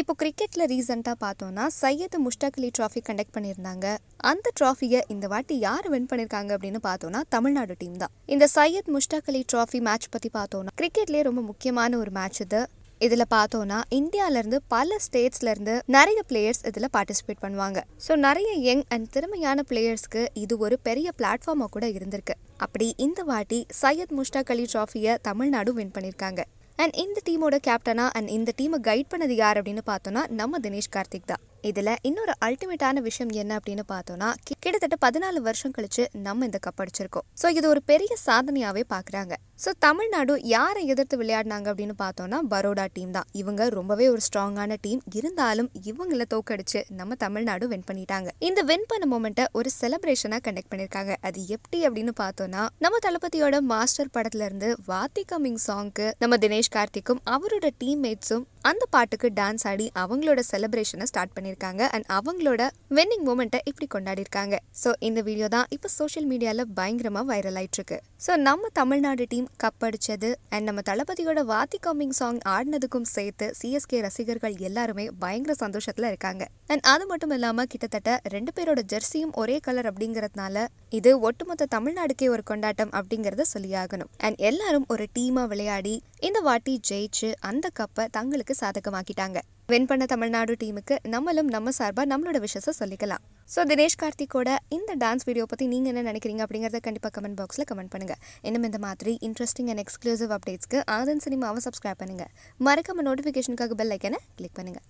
இப்போ கிரிக்கெட்டில் ரீசெண்டாக பார்த்தோன்னா சையத் முஷ்டாக் அலி ட்ராஃபி கண்டக்ட் பண்ணியிருந்தாங்க அந்த ட்ராஃபியை இந்த வாட்டி யார் வின் பண்ணியிருக்காங்க அப்படின்னு பார்த்தோன்னா தமிழ்நாடு டீம் தான் இந்த சையத் முஷ்டாக் அலி ட்ராஃபி மேட்ச் பற்றி பார்த்தோன்னா கிரிக்கெட்லேயே ரொம்ப முக்கியமான ஒரு மேட்ச் இது இதில் பார்த்தோன்னா இந்தியாவிலேருந்து பல ஸ்டேட்ஸ்லேருந்து நிறைய பிளேயர்ஸ் இதில் பார்ட்டிசிபேட் பண்ணுவாங்க ஸோ நிறைய யங் அண்ட் திறமையான பிளேயர்ஸ்க்கு இது ஒரு பெரிய பிளாட்ஃபார்மாக கூட இருந்திருக்கு அப்படி இந்த வாட்டி சையத் முஷ்டாக் அலி ட்ராஃபியை தமிழ்நாடு வின் பண்ணியிருக்காங்க அண்ட் இந்த டீமோட கேப்டனாக அண்ட் இந்த டீமை கைட் பண்ணது யார் அப்படின்னு பார்த்தோன்னா நம்ம தினேஷ் கார்த்திக் தான் இதில் இன்னொரு அல்டிமேட்டான விஷயம் என்ன அப்படின்னு பார்த்தோம்னா கிட்டத்தட்ட பதினாலு வருஷம் கழிச்சு நம்ம இந்த கப் அடிச்சிருக்கோம் ஸோ இது ஒரு பெரிய சாதனையாகவே பார்க்குறாங்க ஸோ தமிழ்நாடு யாரை எதிர்த்து விளையாடினாங்க அப்படின்னு பார்த்தோம்னா பரோடா டீம் தான் இவங்க ரொம்பவே ஒரு ஸ்ட்ராங்கான டீம் இருந்தாலும் இவங்கள தோக்கடிச்சு நம்ம தமிழ்நாடு வின் பண்ணிட்டாங்க இந்த வின் பண்ண மூமெண்ட்டை ஒரு செலிப்ரேஷனாக கண்டக்ட் பண்ணியிருக்காங்க அது எப்படி அப்படின்னு பார்த்தோம்னா நம்ம தளபதியோட மாஸ்டர் படத்துல இருந்து வாத்தி கமிங் சாங்க்கு நம்ம தினேஷ் கார்த்திக்கும் அவரோட டீம் மேட்ஸும் அந்த பாட்டுக்கு டான்ஸ் ஆடி அவங்களோட செலிப்ரேஷனை ஸ்டார்ட் பண்ணியிருக்காங்க அண்ட் அவங்களோட வென்னிங் மூமெண்ட்டை இப்படி கொண்டாடிருக்காங்க ஸோ இந்த வீடியோ தான் இப்போ சோஷியல் மீடியாவில் பயங்கரமாக வைரல் ஆயிட்டுருக்கு ஸோ நம்ம தமிழ்நாடு டீம் கப் அடித்தது அண்ட் நம்ம தளபதியோட வாத்தி கம்மிங் சாங் ஆடினதுக்கும் சேர்த்து சிஎஸ்கே ரசிகர்கள் எல்லாருமே பயங்கர சந்தோஷத்தில் இருக்காங்க அண்ட் அது மட்டும் இல்லாமல் கிட்டத்தட்ட ரெண்டு பேரோட ஜெர்சியும் ஒரே கலர் அப்படிங்கிறதுனால இது ஒட்டுமொத்த தமிழ்நாடுக்கே ஒரு கொண்டாட்டம் அப்படிங்கிறத சொல்லியாகணும் அண்ட் எல்லாரும் ஒரு டீமாக விளையாடி இந்த வாட்டி ஜெயிச்சு அந்த கப்பை தங்களுக்கு சாதகமாக்கிட்டாங்க வென் பண்ண தமிழ்நாடு டீமுக்கு நம்மளும் நம்ம சார்பாக நம்மளோட விஷயத்தை சொல்லிக்கலாம் ஸோ தினேஷ் கார்த்திக்கோட இந்த டான்ஸ் வீடியோ பற்றி நீங்கள் என்ன நினைக்கிறீங்க அப்படிங்கிறத கண்டிப்பாக கமெண்ட் பாக்ஸில் கமெண்ட் பண்ணுங்கள் இன்னும் இந்த மாதிரி இன்ட்ரெஸ்டிங் அண்ட் எக்ஸ்க்ளூசிவ் அப்டேட்ஸ்க்கு ஆதன் சினிமாவை சப்ஸ்கிரைப் பண்ணுங்கள் மறக்காம நோட்டிஃபிகேஷனுக்காக பெல் ஐக்கனை கிளிக் பண்ணுங்கள்